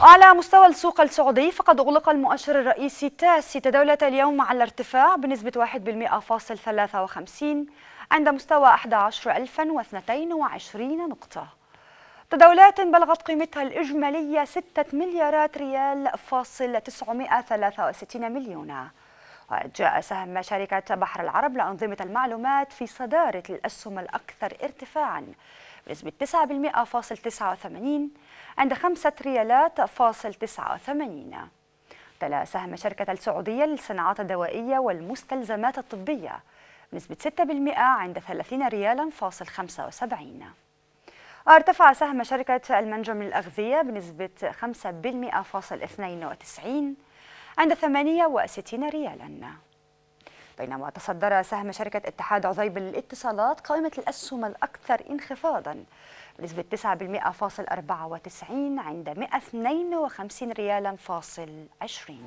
على مستوى السوق السعودي فقد أغلق المؤشر الرئيسي تاس تداولة اليوم على ارتفاع بنسبة 1.53 عند مستوى 11022 نقطة تداولات بلغت قيمتها الإجمالية 6 مليارات ريال فاصل 963 مليون وجاء سهم شركة بحر العرب لأنظمة المعلومات في صدارة الأسهم الأكثر ارتفاعا بنسبة 9% فاصل 89 عند 5 ريالات فاصل 89 تلا سهم شركة السعودية للصناعات الدوائية والمستلزمات الطبية بنسبة 6% عند 30 ريالا فاصل 75 ارتفع سهم شركة المنجم للأغذية بنسبة 5% فاصل 92 عند 68 ريالاً بينما تصدر سهم شركة اتحاد عزيب للاتصالات قائمة الأسهم الأكثر انخفاضاً بنسبة 9.94 عند 152 ريالاً فاصل 20